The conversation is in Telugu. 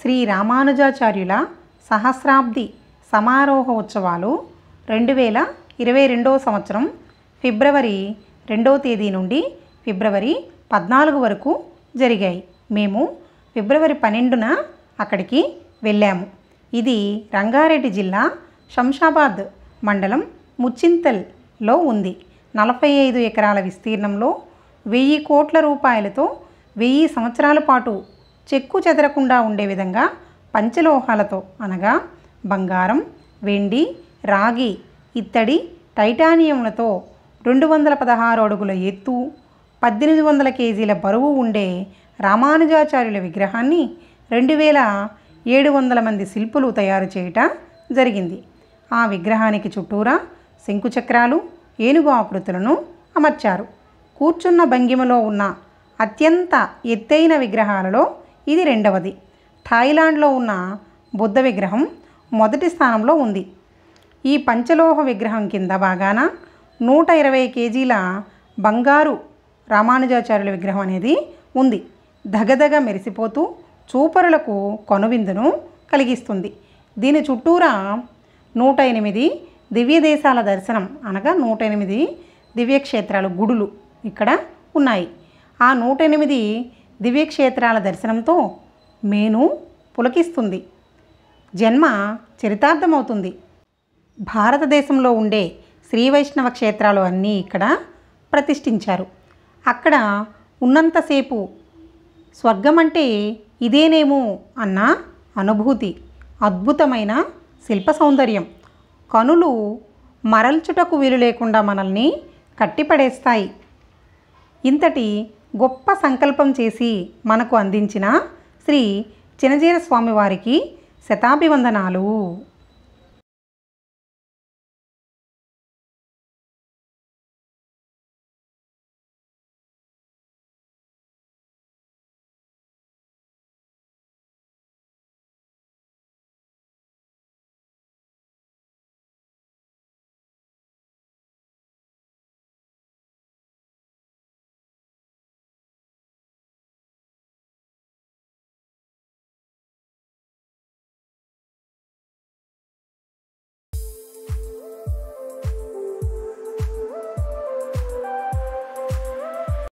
శ్రీ రామానుజాచార్యుల సహస్రాబ్ది సమారోహ ఉత్సవాలు రెండు వేల ఇరవై రెండవ సంవత్సరం ఫిబ్రవరి రెండవ తేదీ నుండి ఫిబ్రవరి పద్నాలుగు వరకు జరిగాయి మేము ఫిబ్రవరి పన్నెండున అక్కడికి వెళ్ళాము ఇది రంగారెడ్డి జిల్లా శంషాబాద్ మండలం ముచ్చింతల్లో ఉంది నలభై ఐదు ఎకరాల విస్తీర్ణంలో వెయ్యి కోట్ల రూపాయలతో వెయ్యి సంవత్సరాల పాటు చెక్కు చెదరకుండా ఉండే విధంగా పంచలోహాలతో అనగా బంగారం వెండి రాగి ఇత్తడి టైటానియంలతో రెండు వందల పదహారు అడుగుల ఎత్తు పద్దెనిమిది వందల కేజీల బరువు ఉండే రామానుజాచార్యుల విగ్రహాన్ని రెండు వేల ఏడు వందల మంది శిల్పులు తయారు చేయట జరిగింది ఆ విగ్రహానికి చుట్టూరా శంకుచక్రాలు ఏనుగు ఆకృతులను అమర్చారు కూర్చున్న భంగిమలో ఉన్న అత్యంత ఎత్తైన విగ్రహాలలో ఇది రెండవది థాయిలాండ్లో ఉన్న బుద్ధ విగ్రహం మొదటి స్థానంలో ఉంది ఈ పంచలోహ విగ్రహం కింద బాగాన నూట ఇరవై కేజీల బంగారు రామానుజాచార్యుల విగ్రహం అనేది ఉంది దగదగ మెరిసిపోతూ చూపరులకు కొనువిందును కలిగిస్తుంది దీని చుట్టూరా నూట ఎనిమిది దివ్య దేశాల దర్శనం అనగా నూట ఎనిమిది దివ్యక్షేత్రాలు గుడులు ఇక్కడ ఉన్నాయి ఆ నూట ఎనిమిది దివ్యక్షేత్రాల దర్శనంతో మేను పులకిస్తుంది జన్మ చరితార్థమవుతుంది భారతదేశంలో ఉండే శ్రీవైష్ణవ క్షేత్రాలు అన్నీ ఇక్కడ ప్రతిష్ఠించారు అక్కడ ఉన్నంతసేపు స్వర్గం అంటే ఇదేనేమో అన్న అనుభూతి అద్భుతమైన శిల్ప సౌందర్యం కనులు మరల్చుటకు వీలు లేకుండా మనల్ని కట్టిపడేస్తాయి ఇంతటి గొప్ప సంకల్పం చేసి మనకు అందించిన శ్రీ చినజీర స్వామివారికి శతాభివందనాలు